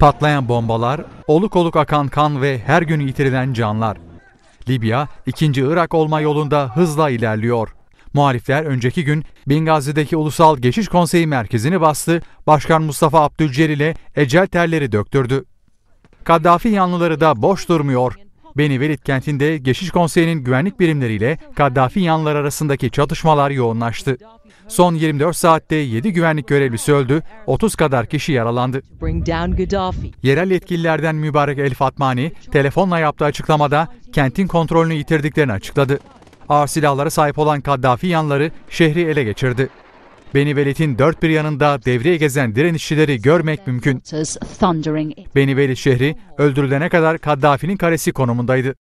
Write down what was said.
Patlayan bombalar, oluk oluk akan kan ve her gün yitirilen canlar. Libya, ikinci Irak olma yolunda hızla ilerliyor. Muhalifler önceki gün Bingazi'deki Ulusal Geçiş Konseyi merkezini bastı, Başkan Mustafa ile ecel terleri döktürdü. Kaddafi yanlıları da boş durmuyor. Beni Velid kentinde Geçiş Konseyi'nin güvenlik birimleriyle Kaddafi yanlar arasındaki çatışmalar yoğunlaştı. Son 24 saatte 7 güvenlik görevlisi öldü, 30 kadar kişi yaralandı. Yerel yetkililerden Mübarek El Fatmani, telefonla yaptığı açıklamada kentin kontrolünü yitirdiklerini açıkladı. Ağır silahlara sahip olan Kaddafi yanları şehri ele geçirdi. Beni Benivalit'in dört bir yanında devreye gezen direnişçileri görmek mümkün. Beni Beniveli şehri öldürülene kadar Kaddafi'nin karesi konumundaydı.